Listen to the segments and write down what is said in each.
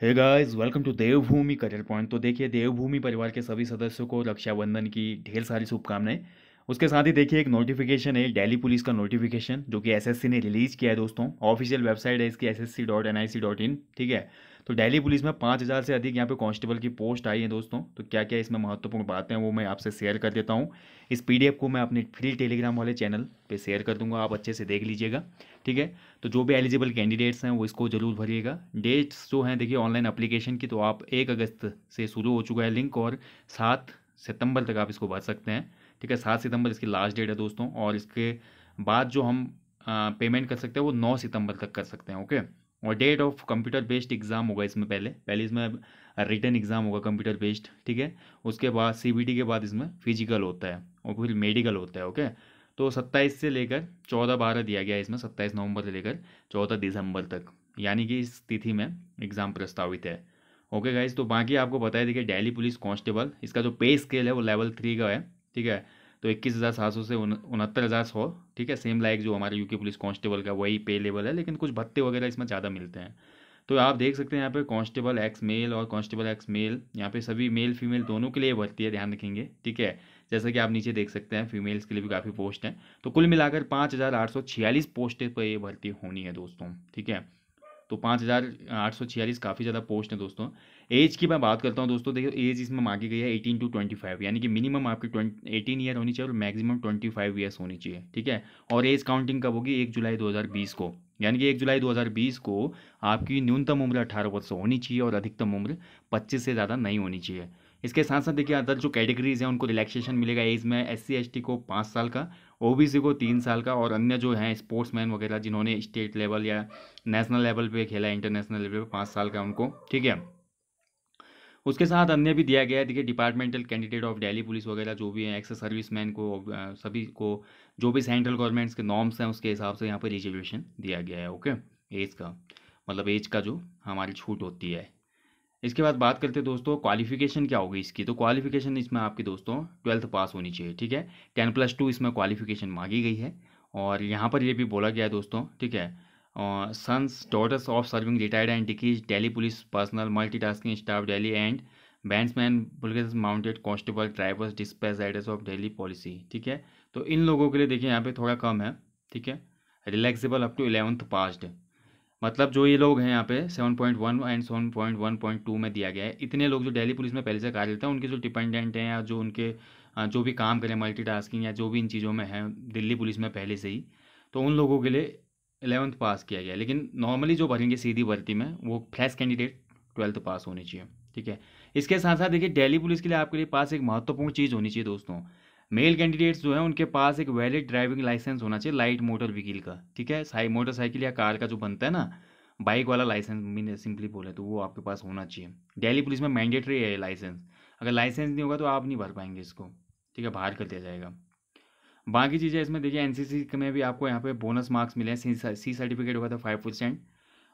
hey guys welcome to Devbhoomi career point तो देखिए देवभूमि परिवार के सभी सदस्यों को रक्षाबंधन की ढेर सारी शुभकामनाएं उसके साथ ही देखिए एक नोटिफिकेशन है दिल्ली पुलिस का नोटिफिकेशन जो कि एसएससी ने रिलीज़ किया है दोस्तों ऑफिशियल वेबसाइट है इसकी एस ठीक है तो दिल्ली पुलिस में पाँच हज़ार से अधिक यहाँ पे कांस्टेबल की पोस्ट आई है दोस्तों तो क्या क्या इसमें महत्वपूर्ण बातें हैं वो मैं आपसे शेयर कर देता हूँ इस पीडीएफ को मैं अपने फ्री टेलीग्राम वाले चैनल पे शेयर कर दूंगा आप अच्छे से देख लीजिएगा ठीक है तो जो भी एलिजिबल कैंडिडेट्स हैं वो इसको जरूर भरिएगा डेट्स जो हैं देखिए ऑनलाइन अप्लीकेशन की तो आप एक अगस्त से शुरू हो चुका है लिंक और सात सितंबर तक आप इसको भर सकते हैं ठीक है सात सितंबर इसकी लास्ट डेट है दोस्तों और इसके बाद जो हम पेमेंट कर सकते हैं वो नौ सितंबर तक कर सकते हैं ओके और date of computer based exam होगा इसमें पहले पहले इसमें रिटर्न एग्ज़ाम होगा कंप्यूटर बेस्ड ठीक है उसके बाद सी के बाद इसमें फिजिकल होता है और फिर मेडिकल होता है ओके तो सत्ताईस से लेकर चौदह बारह दिया गया है इसमें सत्ताईस नवंबर से लेकर चौदह दिसंबर तक यानी कि इस तिथि में एग्ज़ाम प्रस्तावित है ओके गाइज तो बाकी आपको बताया देखिए डेली पुलिस कांस्टेबल इसका जो पे स्केल है वो लेवल थ्री का है ठीक है तो इक्कीस हज़ार सात सौ से उनहत्तर हज़ार सौ ठीक है सेम लाइक जो हमारे यूके पुलिस कांस्टेबल का वही पे लेवल है लेकिन कुछ भत्ते वगैरह इसमें ज़्यादा मिलते हैं तो आप देख सकते हैं यहाँ पे कांस्टेबल एक्स मेल और कांस्टेबल एक्स मेल यहाँ पे सभी मेल फीमेल दोनों के लिए भर्ती है ध्यान रखेंगे ठीक है जैसा कि आप नीचे देख सकते हैं फीमेल्स के लिए भी काफ़ी पोस्ट हैं तो कुल मिलाकर पाँच हज़ार आठ सौ छियालीस पोस्ट पर ये भर्ती होनी है दोस्तों ठीक है तो पाँच हज़ार आठ सौ छियालीस काफ़ी ज़्यादा पोस्ट है दोस्तों एज की मैं बात करता हूँ दोस्तों देखो एज इसमें मांगी गई है एटीन टू ट्वेंटी फाइव यानी कि मिनिमम आपकी ट्वेंटी एटीन ईयर होनी चाहिए और मैक्सिमम ट्वेंटी फाइव ईयर्स होनी चाहिए ठीक है और एज काउंटिंग कब होगी एक जुलाई दो हज़ार बीस को यानी कि एक जुलाई दो हज़ार बीस को आपकी न्यूनतम उम्र अठारह वर्ष होनी चाहिए और अधिकतम उम्र पच्चीस से ज़्यादा नहीं होनी चाहिए इसके साथ साथ देखिए अदर जो कैटेगरीज हैं उनको रिलैक्सेशन मिलेगा एज में एस सी को पाँच साल का ओ को तीन साल का और अन्य जो हैं स्पोर्ट्स वगैरह जिन्होंने स्टेट लेवल या नेशनल लेवल पर खेला इंटरनेशनल लेवल पर पाँच साल का उनको ठीक है उसके साथ अन्य भी दिया गया है देखिए departmental candidate of Delhi police वगैरह जो भी है एक्स सर्विस मैन को सभी को जो भी सेंट्रल गवर्नमेंट्स के नॉर्म्स हैं उसके हिसाब से यहाँ पर रिजर्वेशन दिया गया है ओके एज का मतलब एज का जो हमारी छूट होती है इसके बाद बात करते हैं दोस्तों क्वालिफिकेशन क्या होगी इसकी तो क्वालिफिकेशन इसमें आपकी दोस्तों ट्वेल्थ पास होनी चाहिए ठीक है टेन प्लस टू इसमें क्वालिफिकेशन मांगी गई है और यहाँ पर ये भी बोला गया है दोस्तों ठीक है sons daughters of serving retired and डिकीज Delhi police personnel multitasking staff Delhi and bandsman police mounted constable drivers dispatch riders of Delhi police ठीक है तो इन लोगों के लिए देखिए यहाँ पे थोड़ा कम है ठीक है relaxable up to eleventh passed मतलब जो ये लोग हैं यहाँ पे 7.1 एंड 7.1.2 में दिया गया है इतने लोग जो दिल्ली पुलिस में पहले से कार्य हैं उनके जो डिपेंडेंट हैं या जो उनके जो भी काम करें मल्टीटास्किंग या जो भी इन चीज़ों में हैं दिल्ली पुलिस में पहले से ही तो उन लोगों के लिए एलेवंथ पास किया गया लेकिन नॉर्मली जो भरेंगे सीधी भर्ती में वो फ्रेश कैंडिडेट ट्वेल्थ पास होनी चाहिए ठीक है इसके साथ साथ देखिए डेली पुलिस के लिए आपके लिए पास एक महत्वपूर्ण चीज़ होनी चाहिए दोस्तों मेल कैंडिडेट्स जो है उनके पास एक वैलिड ड्राइविंग लाइसेंस होना चाहिए लाइट मोटर व्हीकिल का ठीक है साइ मोटरसाइकिल या कार का जो बनता है ना बाइक वाला लाइसेंस मीन सिंपली बोले तो वो आपके पास होना चाहिए दिल्ली पुलिस में मैंडेटरी है लाइसेंस अगर लाइसेंस नहीं होगा तो आप नहीं भर पाएंगे इसको ठीक है बाहर कर दिया जाएगा बाकी चीज़ें इसमें देखिए एन में भी आपको यहाँ पर बोनस मार्क्स मिले हैं सी सर्टिफिकेट होगा तो फाइव परसेंट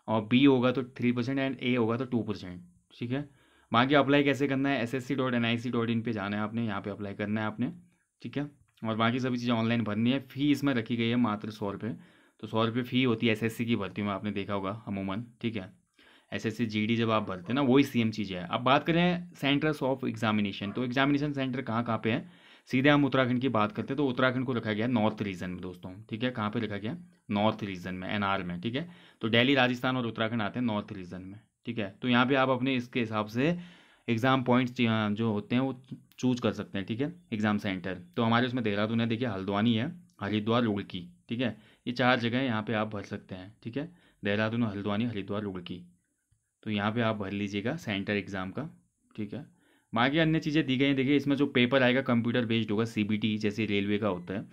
और बी होगा तो थ्री परसेंट एंड ए होगा तो टू परसेंट ठीक है बाकी अप्लाई कैसे करना है S S C dot N I C dot in पर जाना है आपने यहाँ पर अप्लाई करना है आपने ठीक है और बाकी सभी चीज़ें ऑनलाइन भरनी है फ़ी इसमें रखी गई है मात्र सौ रुपये तो सौ रुपये फ़ी होती है एसएससी की भर्ती में आपने देखा होगा अमूमन ठीक है एसएससी जीडी जब आप भरते हैं ना वही सेम चीज़ है अब बात करें सेंटर्स ऑफ एग्जामिनेशन तो एग्जामिनेशन सेंटर कहाँ कहाँ पे है सीधे हम उत्तराखंड की बात करते हैं तो उत्तराखंड को रखा गया नॉर्थ रीजन में दोस्तों ठीक है कहाँ पे रखा गया नॉर्थ रीजन में एनआर में ठीक है तो दिल्ली राजस्थान और उत्तराखंड आते हैं नॉर्थ रीजन में ठीक है तो यहाँ पे आप अपने इसके हिसाब से एग्ज़ाम पॉइंट्स जो होते हैं वो चूज कर सकते हैं ठीक है एग्ज़ाम सेंटर तो हमारे उसमें देहरादून है देखिए हल्द्वानी है हरिद्वार रुड़की ठीक है ये चार जगह यहाँ पे आप भर सकते हैं ठीक है देहरादून हल्द्वानी हरिद्वार रुड़की तो यहाँ पे आप भर लीजिएगा सेंटर एग्ज़ाम का ठीक है बाकी अन्य चीज़ें दी गई हैं देखिए इसमें जो पेपर आएगा कंप्यूटर बेस्ड होगा सी जैसे रेलवे का होता है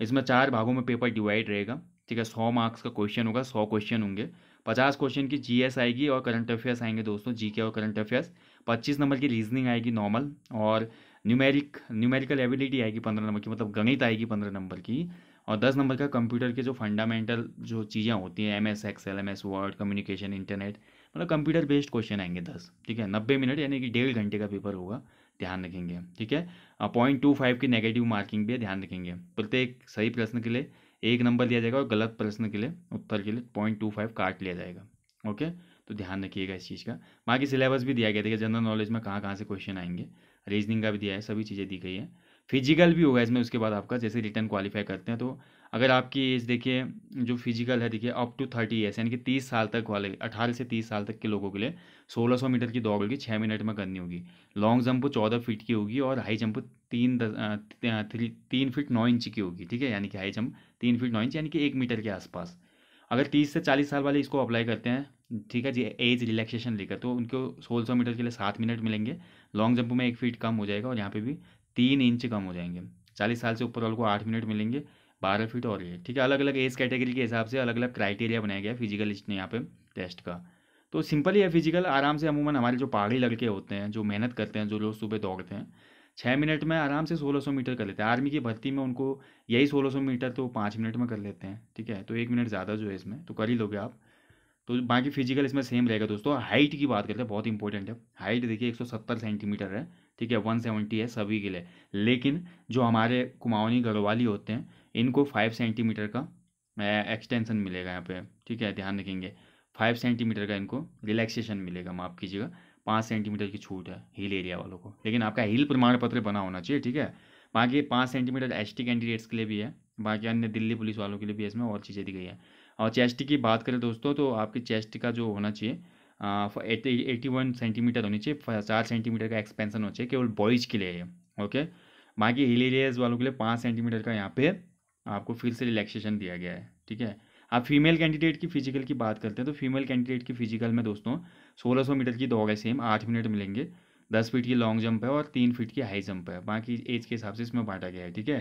इसमें चार भागों में पेपर डिवाइड रहेगा ठीक है सौ मार्क्स का क्वेश्चन होगा सौ क्वेश्चन होंगे पचास क्वेश्चन की जी आएगी और करंट अफेयर्स आएंगे दोस्तों जी और करंट अफेयर्स पच्चीस नंबर की रीजनिंग आएगी नॉर्मल और न्यूमेरिक न्यूमेरिकल एबिलिटी आएगी पंद्रह नंबर की मतलब गणित आएगी पंद्रह नंबर की और दस नंबर का कंप्यूटर के जो फंडामेंटल जो चीज़ें होती हैं M S L M S word communication internet मतलब कंप्यूटर बेस्ड क्वेश्चन आएंगे दस ठीक है नब्बे मिनट यानी कि डेढ़ घंटे का पेपर होगा ध्यान रखेंगे ठीक है पॉइंट टू फाइव की नेगेटिव मार्किंग भी ध्यान रखेंगे प्रत्येक सही प्रश्न के लिए एक नंबर लिया जाएगा और गलत प्रश्न के लिए उत्तर के लिए पॉइंट टू फाइव काट लिया जाएगा ओके तो ध्यान रखिएगा इस चीज़ का बाकी सिलेबस भी दिया गया देखिए जनरल नॉलेज में कहाँ कहाँ से क्वेश्चन आएंगे रीजनिंग का भी दिया है सभी चीज़ें दी गई है फिजिकल भी होगा इसमें उसके बाद आपका जैसे रिटर्न क्वालिफाई करते हैं तो अगर आपकी एज देखिए जो फिजिकल है देखिए अप टू थर्टी ईयर्स यानी कि तीस साल तक वाले अठारह से तीस साल तक के लोगों के लिए सोलह सौ मीटर की दौड़ होगी छः मिनट में करनी होगी लॉन्ग जंप चौदह फीट की होगी और हाई जंप तीन थ्री तीन फीट नौ इंच की होगी ठीक है यानी कि हाई जंप तीन फीट नौ इंच यानी कि एक मीटर के आसपास अगर तीस से चालीस साल वाले इसको अप्लाई करते हैं ठीक है जी एज रिलैक्सेशन लेकर तो उनको सोलह सौ मीटर के लिए सात मिनट मिलेंगे लॉन्ग जंप में एक फीट कम हो जाएगा और यहाँ पे भी तीन इंच कम हो जाएंगे चालीस साल से ऊपर वालों को आठ मिनट मिलेंगे बारह फीट और ये ठीक है अलग अलग एज कैटेगरी के हिसाब से अलग अलग क्राइटेरिया बनाया गया फिजिकल इसने यहाँ पे टेस्ट का तो सिंपल ही है फिजिकल आराम से अमूमन हमारे जो पहाड़ी लड़के होते हैं जो मेहनत करते हैं जो लोग सुबह दौड़ते हैं छः मिनट में आराम से सोलह सौ मीटर कर लेते हैं आर्मी की भर्ती में उनको यही सोलह सौ मीटर तो पाँच मिनट में कर लेते हैं ठीक है तो एक मिनट ज़्यादा जो है इसमें तो कर ही लोगे आप तो बाकी फिजिकल इसमें सेम रहेगा दोस्तों हाइट की बात करते हैं बहुत इंपॉर्टेंट है हाइट देखिए एक सौ सत्तर सेंटीमीटर है ठीक है वन सेवेंटी है सभी के लिए लेकिन जो हमारे कुमाऊनी गढ़वाली होते हैं इनको फाइव सेंटीमीटर का एक्सटेंसन मिलेगा यहाँ पे ठीक है ध्यान रखेंगे फाइव सेंटीमीटर का इनको रिलैक्सेशन मिलेगा माफ़ कीजिएगा पाँच सेंटीमीटर की छूट है हिल एरिया वालों को लेकिन आपका हिल प्रमाण पत्र बना होना चाहिए ठीक है बाकी पाँच सेंटीमीटर एस टी कैंडिडेट्स के लिए भी है बाकी अन्य दिल्ली पुलिस वालों के लिए भी इसमें और चीज़ें दी गई है और चेस्ट की बात करें दोस्तों तो आपके चेस्ट का जो होना चाहिए एटी वन सेंटीमीटर होनी चाहिए चार सेंटीमीटर का एक्सपेंसन होना चाहिए केवल बॉयज़ के लिए ओके बाकी हिल एरियाज वालों के लिए पाँच सेंटीमीटर का यहाँ पे आपको फिर से रिलैक्सेशन दिया गया है ठीक है अब फीमेल कैंडिडेट की फिजिकल की बात करते हैं तो फीमेल कैंडिडेट की फिजिकल में दोस्तों 1600 मीटर की दौड़ है सेम आठ मिनट मिलेंगे दस फीट की लॉन्ग जंप है और तीन फीट की हाई जंप है बाकी एज के हिसाब से इसमें बांटा गया है ठीक है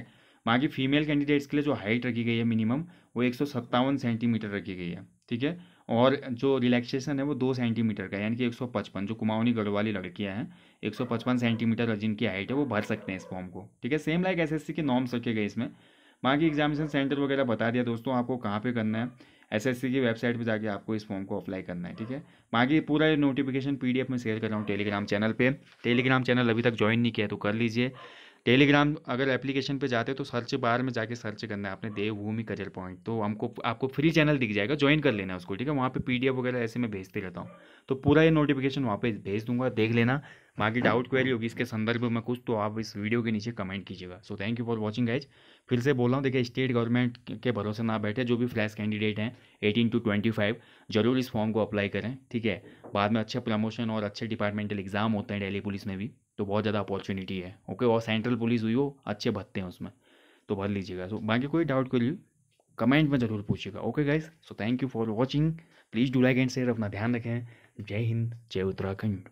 बाकी फीमेल कैंडिडेट्स के लिए जो हाइट रखी गई है मिनिमम वो एक सेंटीमीटर रखी गई है ठीक है और जो रिलैक्सेशन है वो दो सेंटीमीटर का यानी कि पचपन जो कुमाऊनी गढ़ वाली लड़कियाँ हैं पचपन सेंटीमीटर जिनकी हाइट है वो भर सकते हैं इस फॉर्म को ठीक है सेम लाइक सी के नॉर्म्स रखे गए इसमें बाकी एग्जामिनेशन सेंटर वगैरह बता दिया दोस्तों आपको कहाँ पे करना है एसएससी की वेबसाइट पे जाके आपको इस फॉर्म को अप्लाई करना है ठीक है बाकी पूरा ये नोटिफिकेशन पीडीएफ में शेयर कर रहा हूँ टेलीग्राम चैनल पे टेलीग्राम चैनल अभी तक ज्वाइन नहीं किया तो कर लीजिए टेलीग्राम अगर एप्लीकेशन पे जाते हो तो सर्च बार में जाके सर्च करना है आपने देवभूमि करियर पॉइंट तो हमको आपको फ्री चैनल दिख जाएगा ज्वाइन कर लेना उसको ठीक है वहाँ पे पीडीएफ वगैरह ऐसे मैं भेजते रहता हूँ तो पूरा ये नोटिफिकेशन वहाँ पे भेज दूंगा देख लेना बाकी डाउट क्वेरी होगी इसके संदर्भ में कुछ तो आप इस वीडियो के नीचे कमेंट कीजिएगा so thank you for watching guys फिर से बोल रहा हूँ देखिए स्टेट गवर्नमेंट के भरोसे ना बैठे जो भी फ्लैश कैंडिडेट हैं एटीन टू ट्वेंटी फाइव जरूर इस फॉर्म को अप्लाई करें ठीक है बाद में अच्छे प्रमोशन और अच्छे डिपार्टमेंटल एग्जाम होते हैं डेली पुलिस में भी तो बहुत ज़्यादा अपॉर्चुनिटी है ओके और सेंट्रल पुलिस हुई हो अच्छे भत्ते हैं उसमें तो भर लीजिएगा सो बाकी कोई डाउट के लिए कमेंट में ज़रूर पूछिएगा okay guys so thank you for watching please do like and share अपना ध्यान रखें जय हिंद जय उत्तराखंड